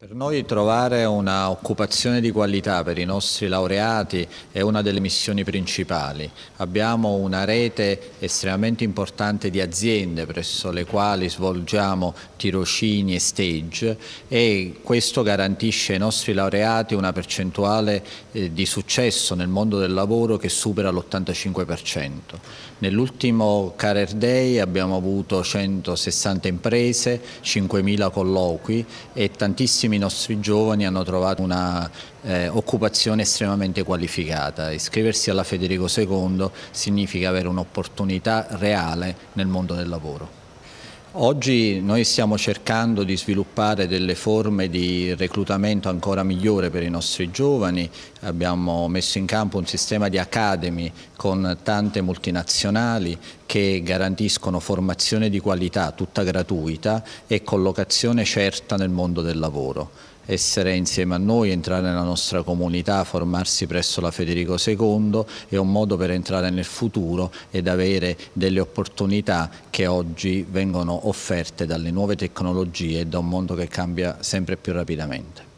Per noi trovare un'occupazione di qualità per i nostri laureati è una delle missioni principali. Abbiamo una rete estremamente importante di aziende presso le quali svolgiamo tirocini e stage e questo garantisce ai nostri laureati una percentuale eh, di successo nel mondo del lavoro che supera l'85%. Nell'ultimo Career Day abbiamo avuto 160 imprese, 5.000 colloqui e tantissime tantissimi nostri giovani hanno trovato una eh, occupazione estremamente qualificata. Iscriversi alla Federico II significa avere un'opportunità reale nel mondo del lavoro. Oggi noi stiamo cercando di sviluppare delle forme di reclutamento ancora migliore per i nostri giovani, abbiamo messo in campo un sistema di academy con tante multinazionali che garantiscono formazione di qualità tutta gratuita e collocazione certa nel mondo del lavoro. Essere insieme a noi, entrare nella nostra comunità, formarsi presso la Federico II è un modo per entrare nel futuro ed avere delle opportunità che oggi vengono offerte dalle nuove tecnologie e da un mondo che cambia sempre più rapidamente.